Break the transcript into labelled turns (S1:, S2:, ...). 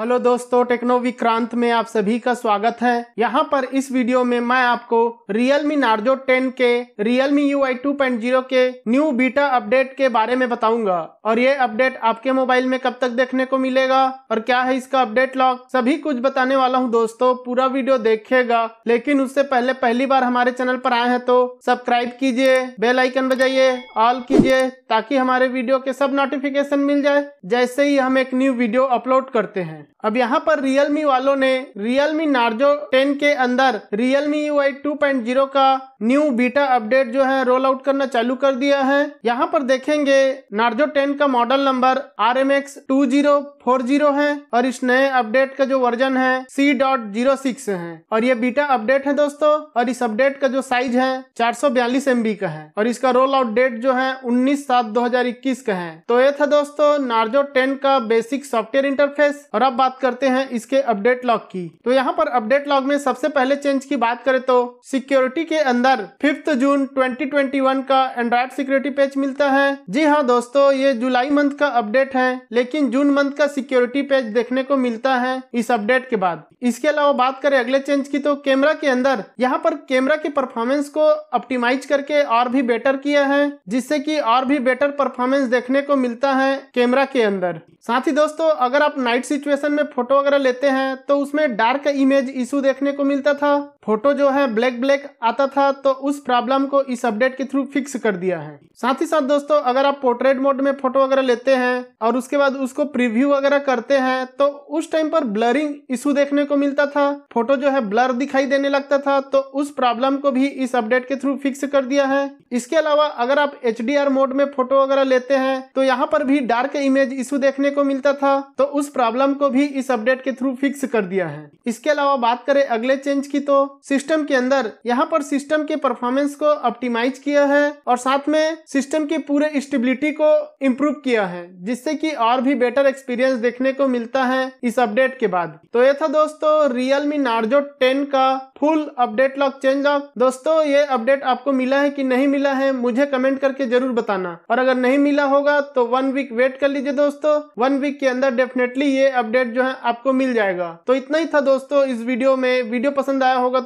S1: hello दोस्तों techno Vikrant में आप सभी का स्वागत है यहाँ पर इस वीडियो में मैं आपको Realme Narzo 10 के Realme UI 2.0 के न्यू बीटा अपडेट के बारे में बताऊंगा और ये अपडेट आपके मोबाइल में कब तक देखने को मिलेगा और क्या है इसका अपडेट लॉग सभी कुछ बताने वाला हूँ दोस्तों पूरा वीडियो देखेगा लेकिन उससे पहले पहली बार हमारे चैनल पर आए हैं तो सब्सक्राइब कीजिए बेल आइकन बजाइए ऑल कीजिए ताकि हमारे वीडियो के सब नोटिफिकेशन मिल जाए जैसे ही हम एक न्यू वीडियो अपलोड करते हैं अब यहाँ पर Realme वालों ने Realme Narzo 10 के अंदर Realme UI 2.0 का न्यू बीटा अपडेट जो है रोल आउट करना चालू कर दिया है यहाँ पर देखेंगे Narzo 10 का model number R M X two zero four zero है और इस नए अपडेट का जो वर्जन है सी डॉट जीरो सिक्स है और ये बीटा अपडेट है दोस्तों और इस अपडेट का जो साइज है चार सौ बयालीस का है और इसका रोल आउट डेट जो है उन्नीस सात दो हजार इक्कीस का है तो ये था दोस्तों नार्जो टेन का बेसिक सॉफ्टवेयर इंटरफेस और अब बात करते हैं इसके अपडेट लॉग की तो यहाँ पर अपडेट लॉग में सबसे पहले चेंज की बात करें तो सिक्योरिटी के अंदर फिफ्थ जून 2021 का एंड्रॉइड सिक्योरिटी पेज मिलता है जी हाँ दोस्तों ये जुलाई मंथ का अपडेट है लेकिन जून मंथ का सिक्योरिटी पेज देखने को मिलता है इस अपडेट के बाद इसके अलावा बात करें अगले चेंज की तो कैमरा के अंदर यहाँ पर कैमरा के परफॉर्मेंस को ऑप्टिमाइज करके और भी बेटर किया है जिससे कि और भी बेटर परफॉर्मेंस देखने को मिलता है कैमरा के अंदर साथ ही दोस्तों अगर आप नाइट सिचुएशन एप्लीकेशन में फोटो वगैरह लेते हैं तो उसमें डार्क इमेज इशू देखने को मिलता था फोटो जो है ब्लैक ब्लैक आता था तो उस प्रॉब्लम को इस अपडेट के थ्रू फिक्स कर दिया है साथ ही साथ दोस्तों अगर आप पोर्ट्रेट मोड में फोटो वगैरह लेते हैं और उसके बाद उसको प्रीव्यू वगैरह करते हैं तो उस टाइम पर ब्लरिंग इशू देखने को मिलता था फोटो जो है ब्लर दिखाई देने लगता था तो उस प्रॉब्लम को भी इस अपडेट के थ्रू फिक्स कर दिया है इसके अलावा अगर आप एच मोड में फोटो वगैरह लेते हैं तो यहाँ पर भी डार्क इमेज इशू देखने को मिलता था तो उस प्रॉब्लम को भी इस अपडेट के थ्रू फिक्स कर दिया है इसके अलावा बात करें अगले चेंज की तो सिस्टम के अंदर यहाँ पर सिस्टम के परफॉर्मेंस को ऑप्टिमाइज किया है और साथ में सिस्टम की पूरे स्टेबिलिटी को इम्प्रूव किया है जिससे कि और भी बेटर एक्सपीरियंस देखने को मिलता है इस अपडेट के बाद तो ये था दोस्तों रियलमी नार्जो टेन का full update lock change lock दोस्तों ये अपडेट आपको मिला है कि नहीं मिला है मुझे कमेंट करके जरूर बताना और अगर नहीं मिला होगा तो वन वीक वेट कर लीजिए दोस्तों वन वीक के अंदर डेफिनेटली ये अपडेट जो है आपको मिल जाएगा तो इतना ही था दोस्तों इस वीडियो में वीडियो पसंद आया होगा तो